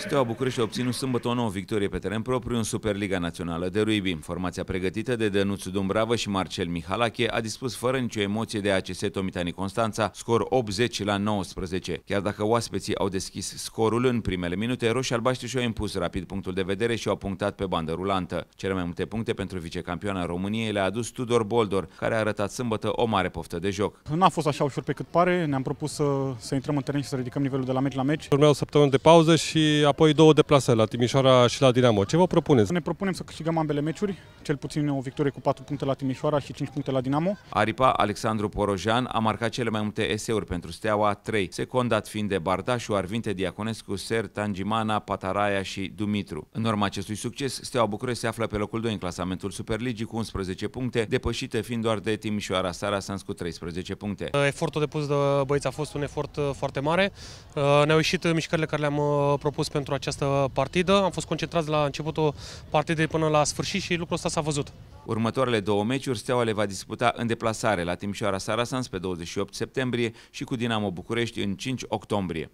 Steaua București a obținut sâmbătă o nouă victorie pe teren propriu în Superliga Națională de Rugby. Formația pregătită de Dănuțu Dumbravă și Marcel Mihalache a dispus fără nicio emoție de ACS Tomitani Constanța, scor 80 la 19. Chiar dacă oaspeții au deschis scorul în primele minute, roșii albaștri și-au impus rapid punctul de vedere și au punctat pe bandă rulantă. Cele mai multe puncte pentru vicecampioana României le-a adus Tudor Boldor, care a arătat sâmbătă o mare poftă de joc. N-a fost așa ușor pe cât pare, ne-am propus să, să intrăm în teren și să ridicăm nivelul de la meci la meci. Urmeau săptămâni de pauză și apoi două deplasări la Timișoara și la Dinamo. Ce vă propuneți? Ne propunem să câștigăm ambele meciuri, cel puțin o victorie cu 4 puncte la Timișoara și 5 puncte la Dinamo. Aripa Alexandru Porojan a marcat cele mai multe eseuri pentru Steaua 3, secondat fiind de Bardașu, Arvinte, Diaconescu, Ser, Tangimana, Pataraia și Dumitru. În urma acestui succes, Steaua București se află pe locul 2 în clasamentul Superligii cu 11 puncte, depășite fiind doar de Timișoara Sans cu 13 puncte. Uh, efortul depus de băieți a fost un efort uh, foarte mare. Uh, ne-au ieșit mișcările care le-am propus pentru pentru această partidă. Am fost concentrați la începutul partidei până la sfârșit și lucrul ăsta s-a văzut. Următoarele două meciuri Steaua le va disputa în deplasare la Timișoara Sarasans pe 28 septembrie și cu Dinamo București în 5 octombrie.